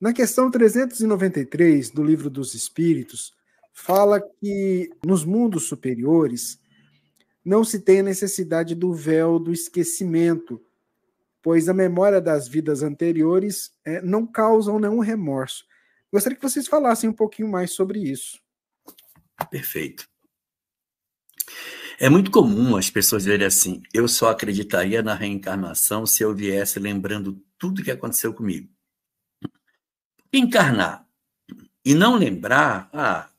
Na questão 393 do Livro dos Espíritos, fala que nos mundos superiores não se tem a necessidade do véu do esquecimento, pois a memória das vidas anteriores é, não causam nenhum remorso. Gostaria que vocês falassem um pouquinho mais sobre isso. Perfeito. É muito comum as pessoas dizerem assim: eu só acreditaria na reencarnação se eu viesse lembrando tudo o que aconteceu comigo. Encarnar e não lembrar, ah,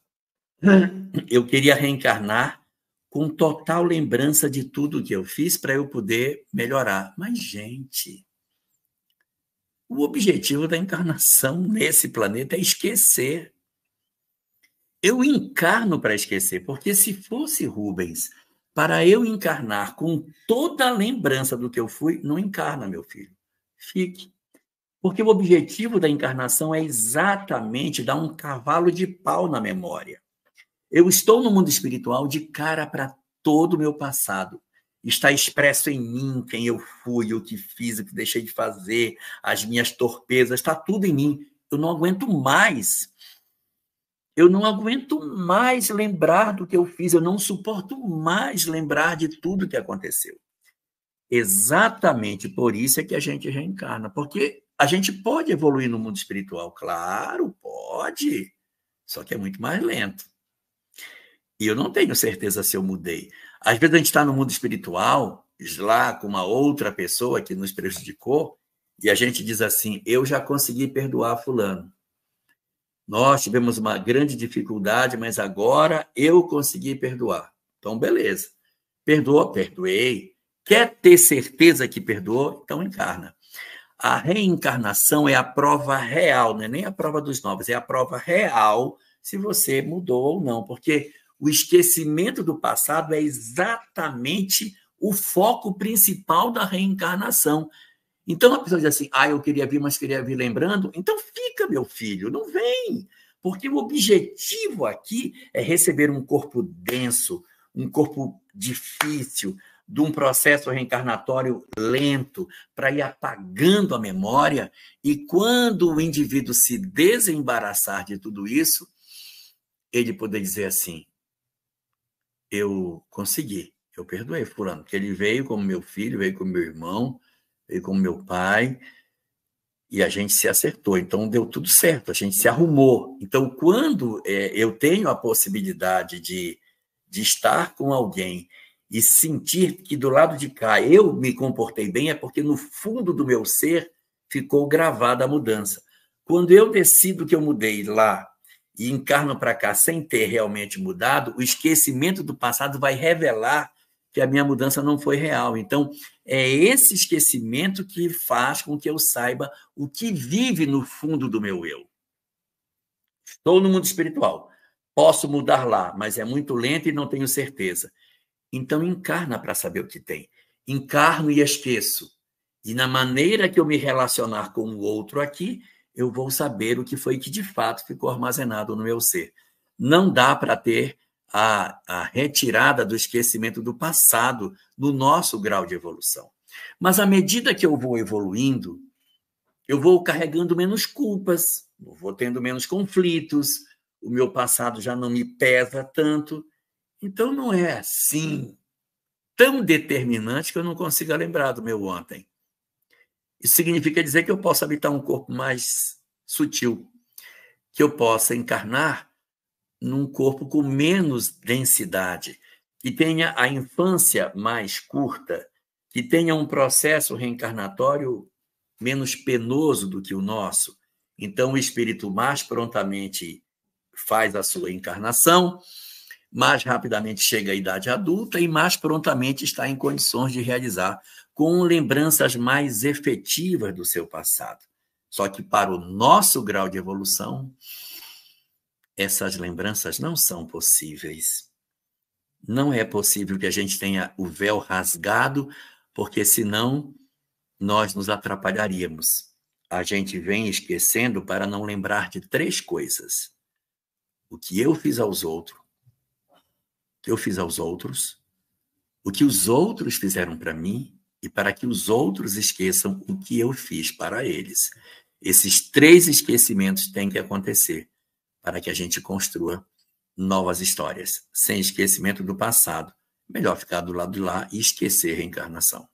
hum. eu queria reencarnar com total lembrança de tudo que eu fiz para eu poder melhorar. Mas, gente, o objetivo da encarnação nesse planeta é esquecer. Eu encarno para esquecer, porque se fosse Rubens, para eu encarnar com toda a lembrança do que eu fui, não encarna, meu filho. Fique. Porque o objetivo da encarnação é exatamente dar um cavalo de pau na memória. Eu estou no mundo espiritual de cara para todo o meu passado. Está expresso em mim quem eu fui, o que fiz, o que deixei de fazer, as minhas torpezas, está tudo em mim. Eu não aguento mais. Eu não aguento mais lembrar do que eu fiz, eu não suporto mais lembrar de tudo que aconteceu. Exatamente por isso é que a gente reencarna, porque a gente pode evoluir no mundo espiritual, claro, pode, só que é muito mais lento. E eu não tenho certeza se eu mudei. Às vezes a gente está no mundo espiritual, lá com uma outra pessoa que nos prejudicou, e a gente diz assim: eu já consegui perdoar Fulano. Nós tivemos uma grande dificuldade, mas agora eu consegui perdoar. Então, beleza. Perdoou, perdoei. Quer ter certeza que perdoou? Então, encarna. A reencarnação é a prova real, não é nem a prova dos novos é a prova real se você mudou ou não, porque o esquecimento do passado é exatamente o foco principal da reencarnação. Então a pessoa diz assim: ah, eu queria vir, mas queria vir lembrando. Então fica, meu filho, não vem. Porque o objetivo aqui é receber um corpo denso, um corpo difícil, de um processo reencarnatório lento para ir apagando a memória e quando o indivíduo se desembaraçar de tudo isso, ele poder dizer assim: eu consegui, eu perdoei fulano, porque ele veio como meu filho, veio como meu irmão, veio como meu pai, e a gente se acertou, então deu tudo certo, a gente se arrumou. Então, quando é, eu tenho a possibilidade de, de estar com alguém e sentir que do lado de cá eu me comportei bem é porque no fundo do meu ser ficou gravada a mudança. Quando eu decido que eu mudei lá e encarno para cá sem ter realmente mudado, o esquecimento do passado vai revelar que a minha mudança não foi real. Então, é esse esquecimento que faz com que eu saiba o que vive no fundo do meu eu. Estou no mundo espiritual, posso mudar lá, mas é muito lento e não tenho certeza. Então encarna para saber o que tem. Encarno e esqueço. E na maneira que eu me relacionar com o outro aqui, eu vou saber o que foi que de fato ficou armazenado no meu ser. Não dá para ter a, a, retirada do esquecimento do passado no nosso grau de evolução. Mas à medida que eu vou evoluindo, eu vou carregando menos culpas, vou tendo menos conflitos, o meu passado já não me pesa tanto, então não é assim tão determinante que eu não consiga lembrar do meu ontem. Isso significa dizer que eu posso habitar um corpo mais sutil, que eu possa encarnar num corpo com menos densidade, que tenha a infância mais curta, que tenha um processo reencarnatório menos penoso do que o nosso. Então, o espírito mais prontamente faz a sua encarnação, mais rapidamente chega à idade adulta e mais prontamente está em condições de realizar com lembranças mais efetivas do seu passado. Só que para o nosso grau de evolução, essas lembranças não são possíveis. Não é possível que a gente tenha o véu rasgado, porque senão nós nos atrapalharíamos. A gente vem esquecendo para não lembrar de três coisas: o que eu fiz aos outros, que eu fiz aos outros, o que os outros fizeram para mim e para que os outros esqueçam o que eu fiz para eles. Esses três esquecimentos têm que acontecer para que a gente construa novas histórias. Sem esquecimento do passado, melhor ficar do lado de lá e esquecer reencarnação.